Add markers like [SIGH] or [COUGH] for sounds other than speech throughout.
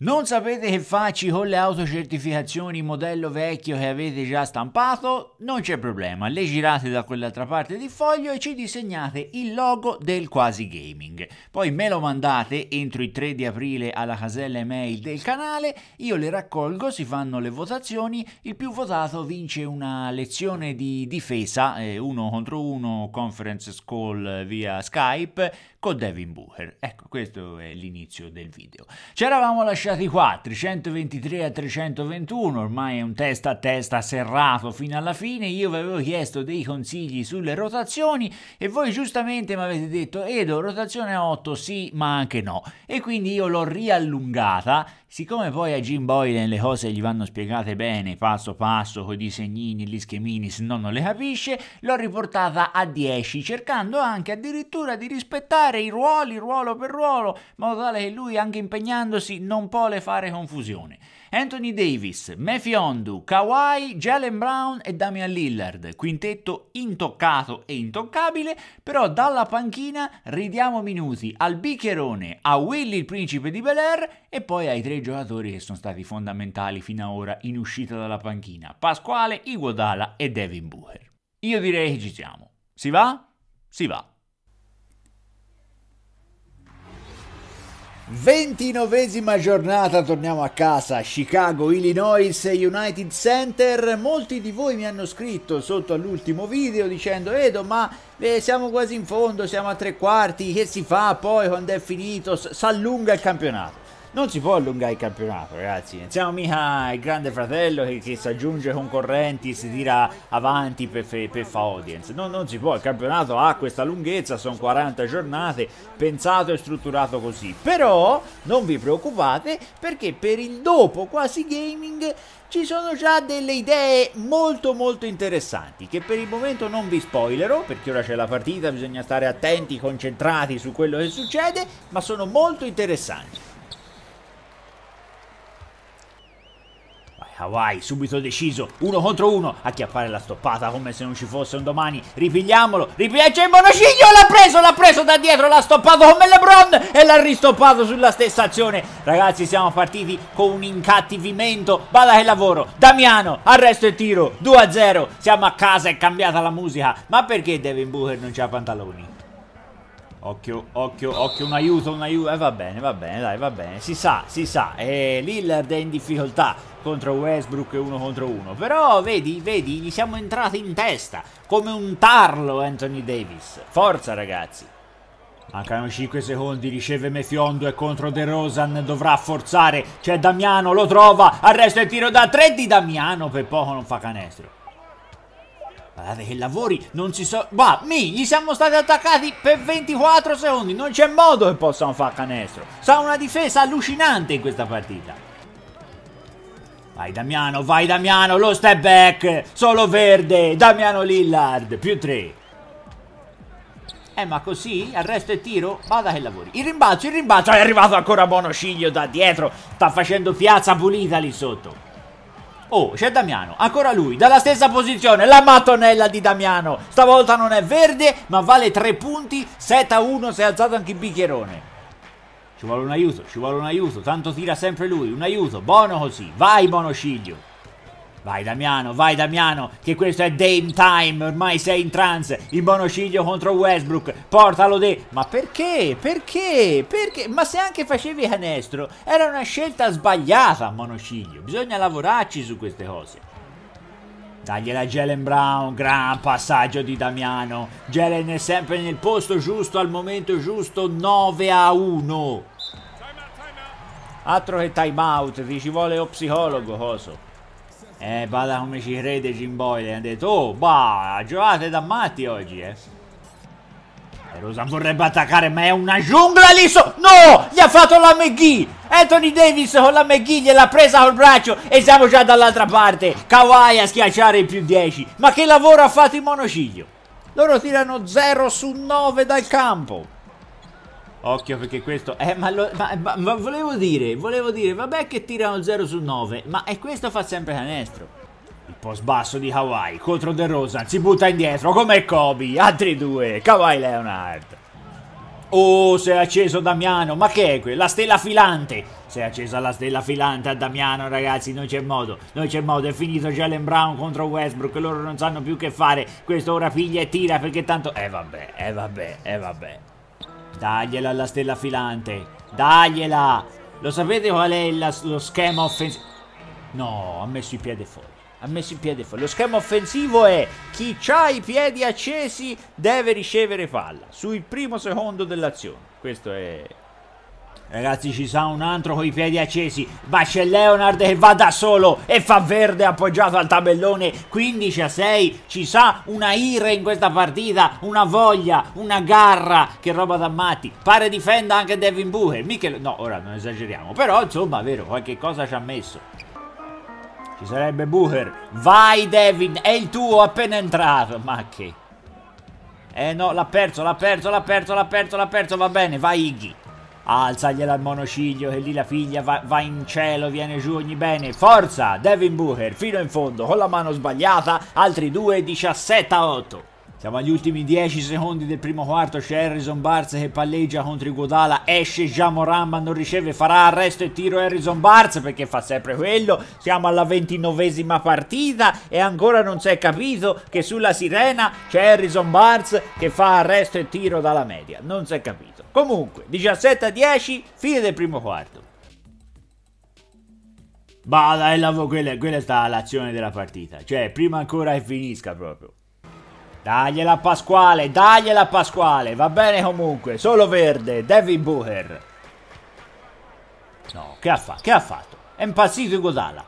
Non sapete che facci con le autocertificazioni modello vecchio che avete già stampato? Non c'è problema, le girate da quell'altra parte di foglio e ci disegnate il logo del quasi gaming. Poi me lo mandate entro il 3 di aprile alla casella email del canale, io le raccolgo, si fanno le votazioni, il più votato vince una lezione di difesa, eh, uno contro uno, conference call via Skype, con Devin Booker. Ecco, questo è l'inizio del video. Ci eravamo lasciati qua, 323 a 321, ormai è un testa a testa serrato fino alla fine, io vi avevo chiesto dei consigli sulle rotazioni e voi giustamente mi avete detto Edo, rotazione 8 sì, ma anche no. E quindi io l'ho riallungata Siccome poi a Jim Boylan le cose gli vanno spiegate bene, passo passo, con i disegnini, gli schemini, se no non le capisce, l'ho riportata a 10, cercando anche addirittura di rispettare i ruoli ruolo per ruolo, in modo tale che lui, anche impegnandosi, non può le fare confusione. Anthony Davis, Mefiondu, Kawhi, Jalen Brown e Damian Lillard, quintetto intoccato e intoccabile, però dalla panchina ridiamo minuti al bicchierone, a Willy il principe di Bel Air e poi ai tre giocatori che sono stati fondamentali fino ad ora in uscita dalla panchina, Pasquale, Iguodala e Devin Bucher. Io direi che ci siamo. Si va? Si va. 29esima giornata, torniamo a casa, Chicago, Illinois, United Center. Molti di voi mi hanno scritto sotto all'ultimo video dicendo Edo ma eh, siamo quasi in fondo, siamo a tre quarti, che si fa poi quando è finito? S- S'allunga il campionato. Non si può allungare il campionato, ragazzi. Non siamo mica il grande fratello che, che si aggiunge concorrenti, e si tira avanti per, per fa audience. No, non si può. Il campionato ha questa lunghezza, sono 40 giornate, pensato e strutturato così. Però non vi preoccupate perché per il dopo quasi gaming ci sono già delle idee molto molto interessanti che per il momento non vi spoilerò perché ora c'è la partita, bisogna stare attenti, concentrati su quello che succede, ma sono molto interessanti. Hawaii, subito deciso, uno contro uno, a chiappare la stoppata come se non ci fosse un domani, ripigliamolo, ripigliamo, c'è il monociglio, l'ha preso, l'ha preso da dietro, l'ha stoppato come Lebron e l'ha ristoppato sulla stessa azione. Ragazzi siamo partiti con un incattivimento, bada che lavoro, Damiano, arresto e tiro, 2-0, siamo a casa, è cambiata la musica, ma perché Devin Booker non c'ha pantaloni? Occhio, occhio, occhio, un aiuto, un aiuto. eh, va bene, va bene, dai, va bene. Si sa, si sa. Eh, Lillard è in difficoltà contro Westbrook uno contro uno. Però vedi, vedi, gli siamo entrati in testa. Come un tarlo Anthony Davis. Forza ragazzi. Mancano 5 secondi, riceve Mefiondo e contro De Rosan dovrà forzare. C'è Damiano, lo trova, arresto e tiro da 3 di Damiano, per poco non fa canestro. Guardate che lavori, non ci sono. Ma, mi, gli siamo stati attaccati per 24 secondi, non c'è modo che possano fare canestro. Sa una difesa allucinante in questa partita. Vai Damiano, vai Damiano, lo step back, solo verde, Damiano Lillard, più 3. Eh ma così? Arresto e tiro? Vada che lavori. Il rimbalzo, il rimbalzo, è arrivato ancora Bonociglio da dietro, sta facendo piazza pulita lì sotto. Oh, c'è Damiano, ancora lui, dalla stessa posizione, la mattonella di Damiano. Stavolta non è verde, ma vale 3 punti, 7 a 1, si è alzato anche il bicchierone. Ci vuole un aiuto, ci vuole un aiuto, tanto tira sempre lui, un aiuto, buono così, vai Monociglio. Vai Damiano, vai Damiano, che questo è Dame Time, ormai sei in trance, il monociglio contro Westbrook, portalo de... Ma perché? Perché? Perché? Ma se anche facevi canestro, era una scelta sbagliata monociglio, bisogna lavorarci su queste cose. Tagliela Jalen Brown, gran passaggio di Damiano. Jalen è sempre nel posto giusto al momento giusto, 9 a 1. Altro che time out, ti ci vuole lo psicologo, coso. Eh, bada come ci crede Jim Boyle. Ha detto, oh, bah, giocate da matti oggi, eh. E eh, Rosan vorrebbe attaccare, ma è una giungla lì sotto. No, gli ha fatto la McGee. Anthony Davis con la McGee gliel'ha presa col braccio e siamo già dall'altra parte. Kawhi a schiacciare il più 10. Ma che lavoro ha fatto il monociglio? Loro tirano 0 su 9 dal campo. Occhio perché questo... Eh, ma, lo, ma, ma, ma, volevo dire, volevo dire, vabbè che tirano 0 su 9, ma e questo fa sempre canestro. Il post basso di Hawaii contro De Rosa, si butta indietro come Kobe, altri due, Kawhi Leonard. Oh, si è acceso Damiano, ma che è quella? La stella filante! Si è accesa la stella filante a Damiano, ragazzi, non c'è modo, non c'è modo, è finito Jalen Brown contro Westbrook, loro non sanno più che fare, questo ora piglia e tira perché tanto... Eh vabbè, eh vabbè, eh vabbè. Dagliela alla stella filante. Dagliela! Lo sapete qual è la, lo schema offensivo? No, ha messo i piedi fuori. Ha messo i piedi fuori. Lo schema offensivo è chi ha i piedi accesi deve ricevere palla. Sul primo secondo dell'azione. Questo è Ragazzi ci sa un altro con i piedi accesi Ma c'è Leonard che va da solo E fa verde appoggiato al tabellone 15 a 6 Ci sa una ira in questa partita Una voglia, una garra Che roba da matti Pare difenda anche Devin Bucher Michel... No ora non esageriamo Però insomma vero qualche cosa ci ha messo Ci sarebbe Bucher Vai Devin è il tuo appena entrato Ma che Eh no l'ha perso l'ha perso l'ha perso l'ha perso l'ha perso Va bene vai Iggy alzagliela al monociglio che lì la figlia va, va, in cielo, viene giù ogni bene. Forza, Devin Booker, fino in fondo, con la mano sbagliata, altri due, 17 a 8. Siamo agli ultimi 10 secondi del primo quarto, c'è Harrison Barz che palleggia contro Iguodala, esce Jamoran ma non riceve, farà arresto e tiro Harrison Barz perché fa sempre quello, siamo alla ventinovesima partita e ancora non si è capito che sulla sirena c'è Harrison Barz che fa arresto e tiro dalla media, non si è capito. Comunque, 17 a 10, fine del primo quarto. Bada, quella, quella è stata l'azione della partita, cioè prima ancora che finisca proprio. Dagliela Pasquale, dagliela Pasquale, va bene comunque, solo verde, David Bucher. No, che ha fatto? Che ha fatto? È impazzito Godala.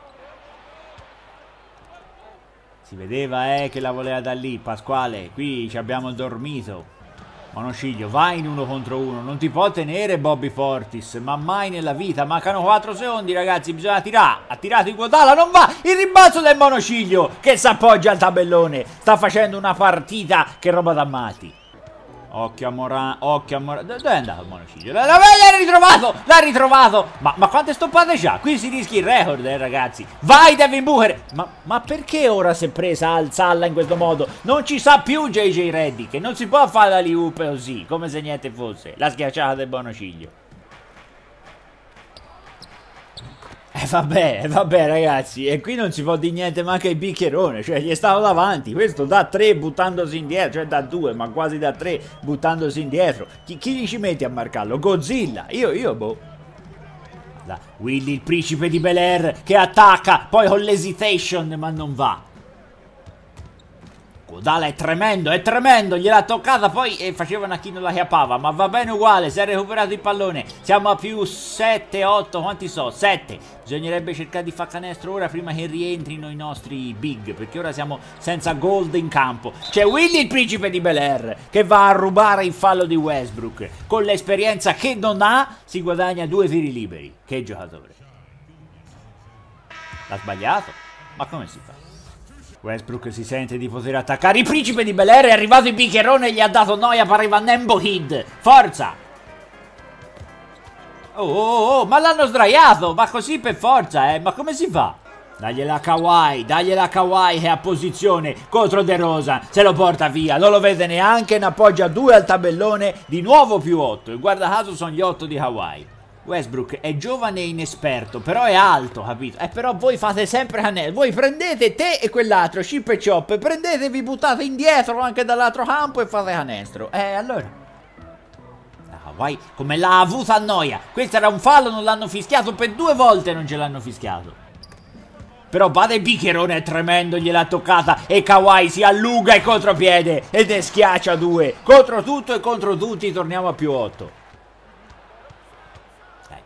Si vedeva eh, che la voleva da lì, Pasquale, qui ci abbiamo dormito. Monociglio, vai in uno contro uno, non ti può tenere Bobby Fortis, ma mai nella vita, mancano 4 secondi ragazzi, bisogna tirare, ha tirato in Guadala, non va, il rimbalzo del Monociglio che s'appoggia al tabellone, sta facendo una partita che roba da matti. Occhio a Moran, occhio a Moran. Dove è andato il monociglio? L'ha ritrovato! L'ha ritrovato! Ma, ma quante stoppate c'ha? Qui si rischi il record, eh, ragazzi. Vai, Devin Booker! Ma, ma perché ora si è presa al Salla in questo modo? Non ci sa più JJ Reddy, che non si può fare la liupe così, come se niente fosse. La schiacciata del monociglio. E eh vabbè, eh, vabbè ragazzi, e qui non si può di niente manca il bicchierone, cioè gli stava davanti, questo da tre buttandosi indietro, cioè da due, ma quasi da tre buttandosi indietro, chi, chi gli ci mette a marcarlo? Godzilla, io, io, boh. Willy il principe di Bel Air che attacca, poi con l'esitation ma non va. Dala è tremendo, è tremendo, gliel'ha toccata poi e eh, faceva una chino la chiappava, ma va bene uguale, si è recuperato il pallone, siamo a più 7, 8, quanti so? 7, bisognerebbe cercare di far canestro ora prima che rientrino i nostri big, perché ora siamo senza gold in campo. C'è Willy il principe di Bel Air che va a rubare il fallo di Westbrook, con l'esperienza che non ha si guadagna due tiri liberi, che giocatore. L'ha sbagliato? Ma come si fa? Westbrook si sente di poter attaccare il principe di Bel Air, è arrivato il bicherone e gli ha dato noia, pareva Nembo Hid. Forza! Oh, oh, oh, oh, ma l'hanno sdraiato, ma così per forza, eh, ma come si fa? Dagliela a Kawhi, dagliela a Kawhi che è a posizione contro De Rosa, se lo porta via, non lo vede neanche, ne appoggia due al tabellone, di nuovo più 8, e guarda caso sono gli 8 di Hawaii. Westbrook è giovane e inesperto, però è alto, capito? Eh, però voi fate sempre anello. Voi prendete te e quell'altro, Ship e chop, prendetevi, buttate indietro anche dall'altro campo e fate canestro. Eh, allora... Ah, vai, come l'ha avuta a noia. Questo era un fallo, non l'hanno fischiato per due volte, non ce l'hanno fischiato. Però Bade Biccherone è tremendo, gliel'ha toccata e Kawhi si allunga il contropiede ed è schiaccia due. Contro tutto e contro tutti, torniamo a più 8.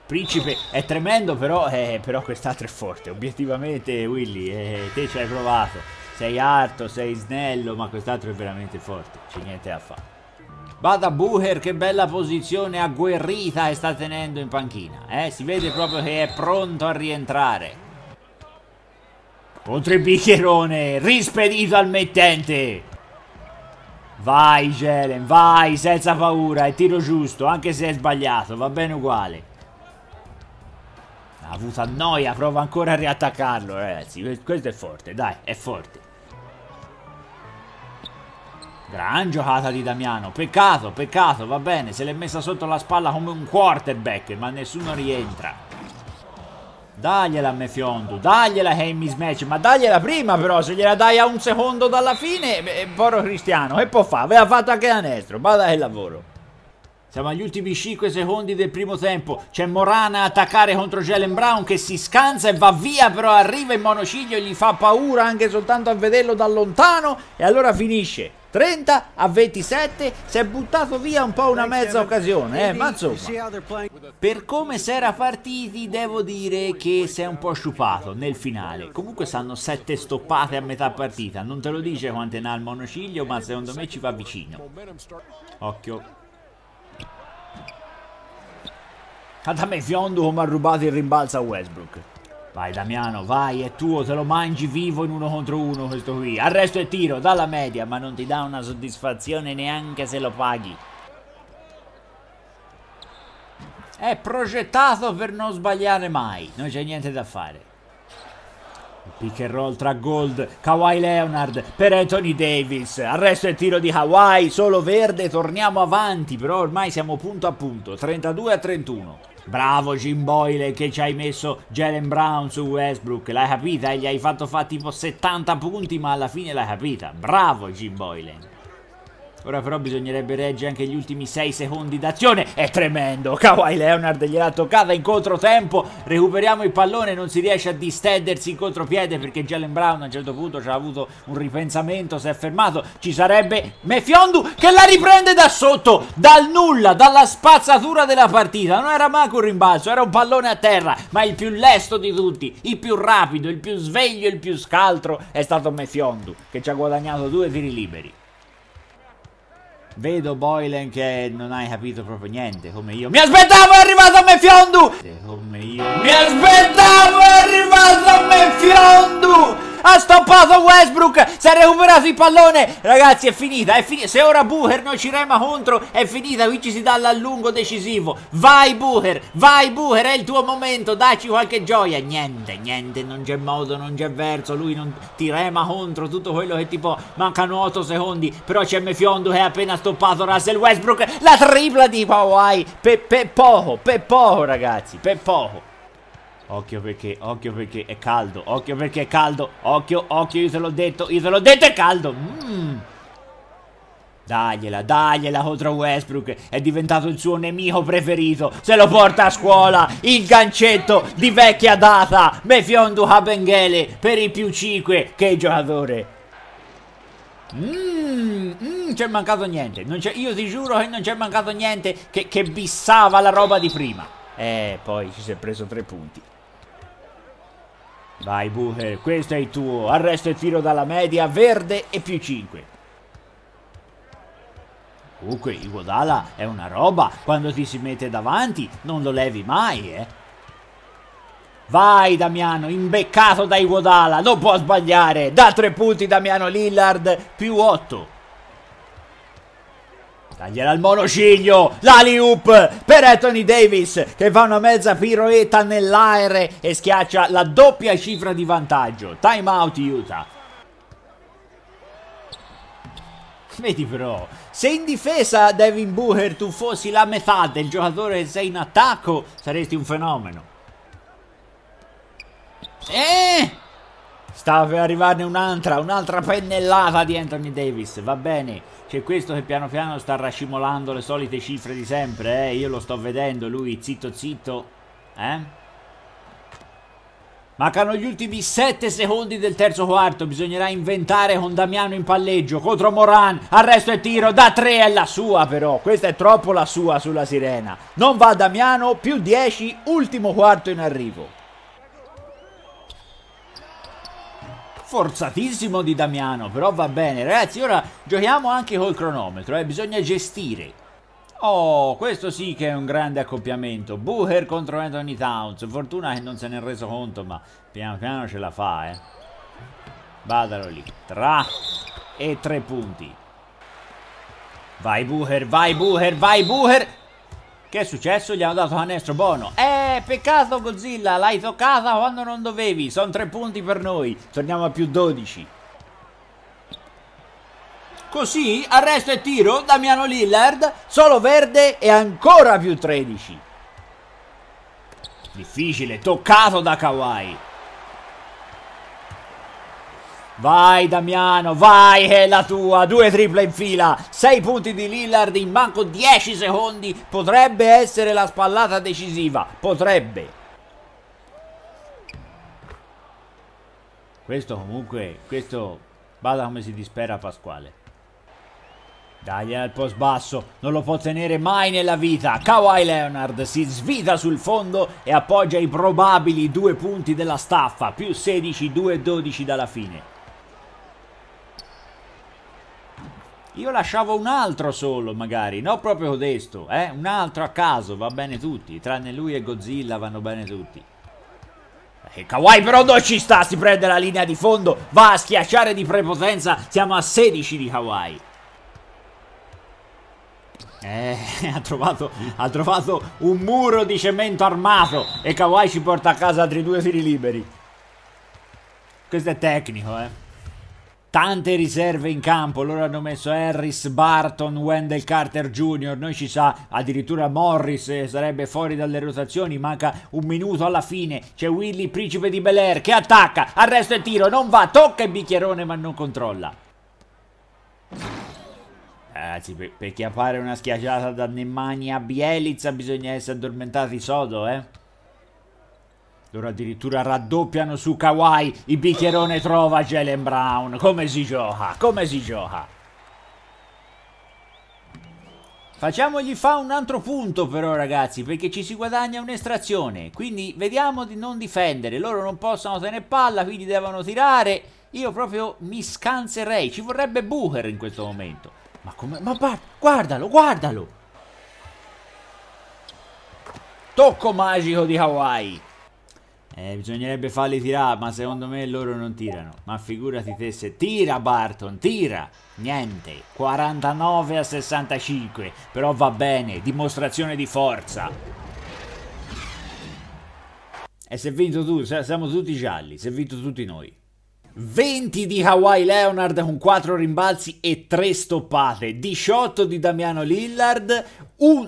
Principe è tremendo però, eh, però quest'altro è forte, obiettivamente Willy, eh, te ci hai provato, sei alto, sei snello, ma quest'altro è veramente forte, c'è niente da fare. Bada Bucher, che bella posizione agguerrita che sta tenendo in panchina, eh, si vede proprio che è pronto a rientrare. Contro il bicchierone, rispedito al mettente! Vai Jelen, vai senza paura, è tiro giusto, anche se è sbagliato, va bene uguale. Ha avuto a noia, prova ancora a riattaccarlo, ragazzi. Questo è forte, dai, è forte. Gran giocata di Damiano. Peccato, peccato, va bene. Se l'è messa sotto la spalla come un quarterback, ma nessuno rientra. Dagliela a Mefiondu, dagliela che è in mismatch, ma dagliela prima però, se gliela dai a un secondo dalla fine, eh, eh poro Cristiano, che può fare? Aveva fatto anche da Nestro, bada che lavoro. Siamo agli ultimi 5 secondi del primo tempo. C'è Morana a attaccare contro Jalen Brown che si scansa e va via, però arriva in monociglio e gli fa paura anche soltanto a vederlo da lontano. E allora finisce 30 a 27. Si è buttato via un po' una mezza occasione, eh? ma insomma. Per come si era partiti, devo dire che si è un po' sciupato nel finale. Comunque stanno 7 stoppate a metà partita. Non te lo dice quante ne ha il monociglio, ma secondo me ci va vicino. Occhio. A Adame Fiondo come ha rubato il rimbalzo a Westbrook. Vai Damiano, vai, è tuo, te lo mangi vivo in uno contro uno questo qui. Arresto e tiro, dalla media, ma non ti dà una soddisfazione neanche se lo paghi. È progettato per non sbagliare mai, non c'è niente da fare. Il pick and roll tra Gold, Kawhi Leonard per Anthony Davis. Arresto e tiro di Hawaii, solo verde, torniamo avanti, però ormai siamo punto a punto, 32 a 31. Bravo Jim Boyle che ci hai messo Jalen Brown su Westbrook, l'hai capita e eh, gli hai fatto fare tipo 70 punti ma alla fine l'hai capita. Bravo Jim Boyle. Ora però bisognerebbe reggere anche gli ultimi 6 secondi d'azione. È tremendo. Kawhi Leonard gliel'ha toccata in controtempo. Recuperiamo il pallone, non si riesce a distendersi in contropiede perché Jalen Brown a un certo punto ci ha avuto un ripensamento, si è fermato. Ci sarebbe Mefiondu che la riprende da sotto, dal nulla, dalla spazzatura della partita. Non era manco un rimbalzo, era un pallone a terra, ma il più lesto di tutti, il più rapido, il più sveglio, il più scaltro è stato Mefiondu che ci ha guadagnato due tiri liberi. Vedo Boylan che non hai capito proprio niente, come io. Mi aspettavo è arrivato a me Fiondu! Come io. Mi aspettavo è arrivato a me Fiondu! ha stoppato Westbrook, si è recuperato il pallone, ragazzi è finita, è finita, se ora Bucher non ci rema contro è finita, qui ci si dà l'allungo decisivo, vai Bucher, vai Bucher, è il tuo momento, dacci qualche gioia, niente, niente, non c'è modo, non c'è verso, lui non ti rema contro, tutto quello che tipo mancano 8 secondi, però c'è Mefiondo che ha appena stoppato Russell Westbrook, la tripla di Hawaii, per pe poco, per poco ragazzi, per poco. Occhio perché, occhio perché è caldo, occhio perché è caldo, occhio, occhio, io te l'ho detto, io te l'ho detto è caldo. Mm. Dagliela, dagliela contro Westbrook, è diventato il suo nemico preferito, se lo porta a scuola, il gancetto di vecchia data, Mefiondu Habenghele per i più 5, che giocatore. Mmm, mm, mm c'è mancato niente, io ti giuro che non c'è mancato niente che, che bissava la roba di prima. Eh, poi ci si è preso tre punti. Vai Bucher, questo è il tuo. Arresto e tiro dalla media, verde e più 5. Comunque Iguodala è una roba, quando ti si mette davanti non lo levi mai, eh. Vai Damiano, imbeccato da Iguodala, non può sbagliare. Da tre punti Damiano Lillard, più 8. Tagliela al monociglio, l'aliup per Anthony Davis che fa una mezza piroetta nell'aereo e schiaccia la doppia cifra di vantaggio. Time out Utah. Vedi però, se in difesa Devin Booker tu fossi la metà del giocatore che sei in attacco, saresti un fenomeno. Eh! Sta per arrivarne un'altra, un'altra pennellata di Anthony Davis, va bene. C'è questo che piano piano sta racimolando le solite cifre di sempre, eh. Io lo sto vedendo, lui zitto zitto, eh. Mancano gli ultimi 7 secondi del terzo quarto, bisognerà inventare con Damiano in palleggio contro Moran, arresto e tiro, da 3 è la sua però, questa è troppo la sua sulla sirena. Non va Damiano, più 10, ultimo quarto in arrivo. forzatissimo di Damiano, però va bene. Ragazzi, ora giochiamo anche col cronometro, eh? bisogna gestire. Oh, questo sì che è un grande accoppiamento. Booker contro Anthony Towns. Fortuna che non se ne è reso conto, ma piano piano ce la fa, eh. Vadalo lì. Tra e tre punti. Vai Booker, vai Booker, vai Booker. Che è successo? Gli hanno dato canestro buono. Eh, peccato Godzilla, l'hai toccata quando non dovevi. Sono tre punti per noi. Torniamo a più 12. Così, arresto e tiro, Damiano Lillard, solo verde e ancora più 13. Difficile, toccato da Kawhi. Vai Damiano, vai, è la tua, due triple in fila, 6 punti di Lillard in manco 10 secondi, potrebbe essere la spallata decisiva, potrebbe. Questo comunque, questo, bada come si dispera Pasquale. Dagli al post basso, non lo può tenere mai nella vita. Kawhi Leonard si svita sul fondo e appoggia i probabili due punti della staffa, più 16, 2 12 dalla fine. Io lasciavo un altro solo, magari, non proprio questo, eh? Un altro a caso, va bene tutti, tranne lui e Godzilla vanno bene tutti. E eh, Kawhi però non ci sta, si prende la linea di fondo, va a schiacciare di prepotenza, siamo a 16 di Kawhi. Eh, [LAUGHS] ha trovato, ha trovato un muro di cemento armato e Kawhi ci porta a casa altri due tiri liberi. Questo è tecnico, eh tante riserve in campo, loro hanno messo Harris, Barton, Wendell Carter Jr., noi ci sa addirittura Morris eh, sarebbe fuori dalle rotazioni, manca un minuto alla fine, c'è Willy Principe di Bel Air che attacca, arresto e tiro, non va, tocca il bicchierone ma non controlla. Ragazzi, per, per chiappare una schiacciata da Nemanja a Bielizza bisogna essere addormentati sodo, eh? Loro addirittura raddoppiano su Kawhi. Il bicchierone trova Jalen Brown. Come si gioca? Come si gioca? Facciamogli fa un altro punto però ragazzi perché ci si guadagna un'estrazione quindi vediamo di non difendere loro non possono tenere palla quindi devono tirare io proprio mi scanserei ci vorrebbe Booker in questo momento ma come ma guardalo guardalo tocco magico di Hawaii eh, bisognerebbe farli tirare, ma secondo me loro non tirano. Ma figurati te se... Tira Barton, tira! Niente, 49 a 65, però va bene, dimostrazione di forza. E si è vinto tu, siamo tutti gialli, si è vinto tutti noi. 20 di Hawaii Leonard con 4 rimbalzi e 3 stoppate, 18 di Damiano Lillard,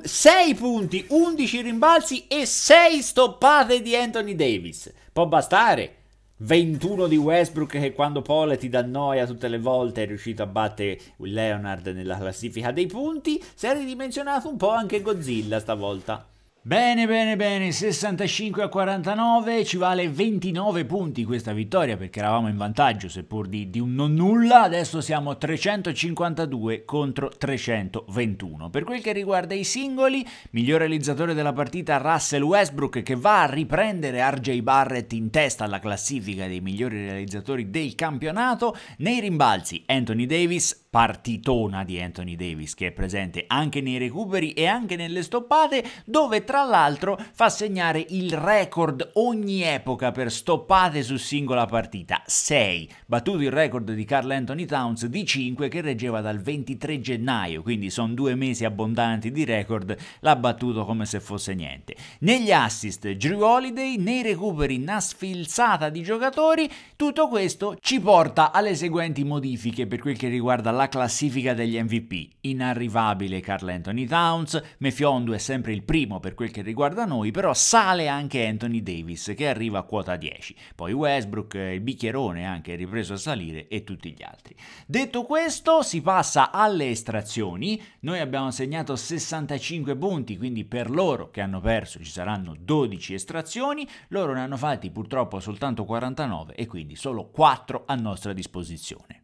6 punti, 11 rimbalzi e 6 stoppate di Anthony Davis. Può bastare. 21 di Westbrook che quando Paul ti dà noia tutte le volte è riuscito a battere Leonard nella classifica dei punti, si è ridimensionato un po' anche Godzilla stavolta. Bene, bene, bene, 65 a 49, ci vale 29 punti questa vittoria perché eravamo in vantaggio seppur di, di, un non nulla, adesso siamo 352 contro 321. Per quel che riguarda i singoli, miglior realizzatore della partita Russell Westbrook che va a riprendere RJ Barrett in testa alla classifica dei migliori realizzatori del campionato, nei rimbalzi Anthony Davis, partitona di Anthony Davis che è presente anche nei recuperi e anche nelle stoppate dove tra l'altro fa segnare il record ogni epoca per stoppate su singola partita 6 battuto il record di Carl Anthony Towns di 5 che reggeva dal 23 gennaio quindi sono due mesi abbondanti di record l'ha battuto come se fosse niente negli assist Drew Holiday nei recuperi una sfilzata di giocatori tutto questo ci porta alle seguenti modifiche per quel che riguarda la dalla classifica degli MVP. Inarrivabile Carl Anthony Towns, Mefiondo è sempre il primo per quel che riguarda noi, però sale anche Anthony Davis che arriva a quota 10. Poi Westbrook, il bicchierone anche ripreso a salire e tutti gli altri. Detto questo, si passa alle estrazioni. Noi abbiamo segnato 65 punti, quindi per loro che hanno perso ci saranno 12 estrazioni, loro ne hanno fatti purtroppo soltanto 49 e quindi solo 4 a nostra disposizione.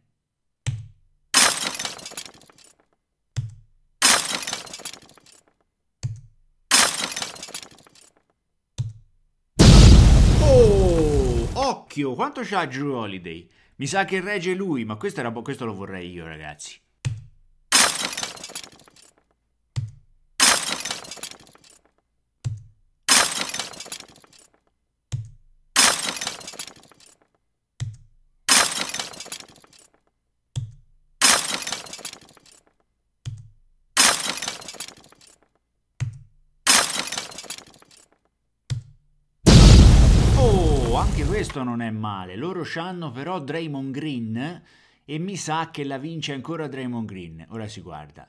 Cacchio, quanto c'ha Drew Holiday? Mi sa che regge lui, ma questo, era, questo lo vorrei io, ragazzi. questo non è male. Loro hanno però Draymond Green e mi sa che la vince ancora Draymond Green. Ora si guarda.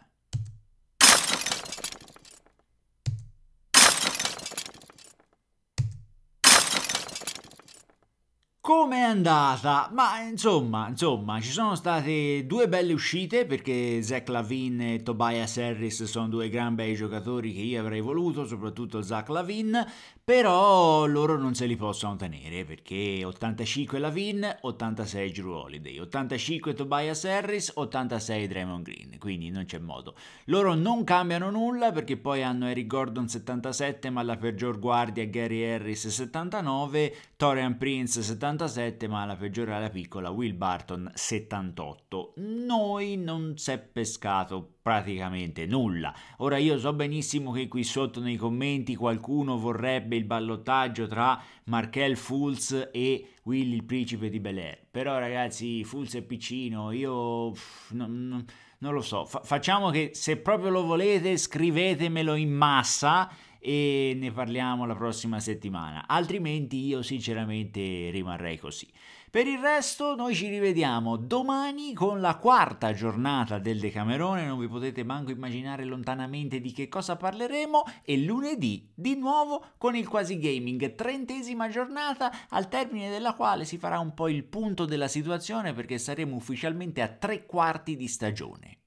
andata, ma insomma, insomma, ci sono state due belle uscite perché Zach Lavin e Tobias Harris sono due gran bei giocatori che io avrei voluto, soprattutto Zach Lavin, però loro non se li possono tenere perché 85 Lavin, 86 Drew Holiday, 85 Tobias Harris, 86 Draymond Green, quindi non c'è modo. Loro non cambiano nulla perché poi hanno Eric Gordon 77, ma la peggior guardia Gary Harris 79, Torian Prince 77 ma la peggiore alla piccola, Will Barton 78. Noi non si è pescato praticamente nulla. Ora io so benissimo che qui sotto nei commenti qualcuno vorrebbe il ballottaggio tra Markel Fulz e Will il principe di Bel Air. Però ragazzi, Fulz è piccino, io... Pff, non, non, lo so, Fa facciamo che se proprio lo volete scrivetemelo in massa e ne parliamo la prossima settimana, altrimenti io sinceramente rimarrei così. Per il resto noi ci rivediamo domani con la quarta giornata del Decamerone, non vi potete manco immaginare lontanamente di che cosa parleremo e lunedì di nuovo con il Quasi Gaming, trentesima giornata al termine della quale si farà un po' il punto della situazione perché saremo ufficialmente a tre quarti di stagione.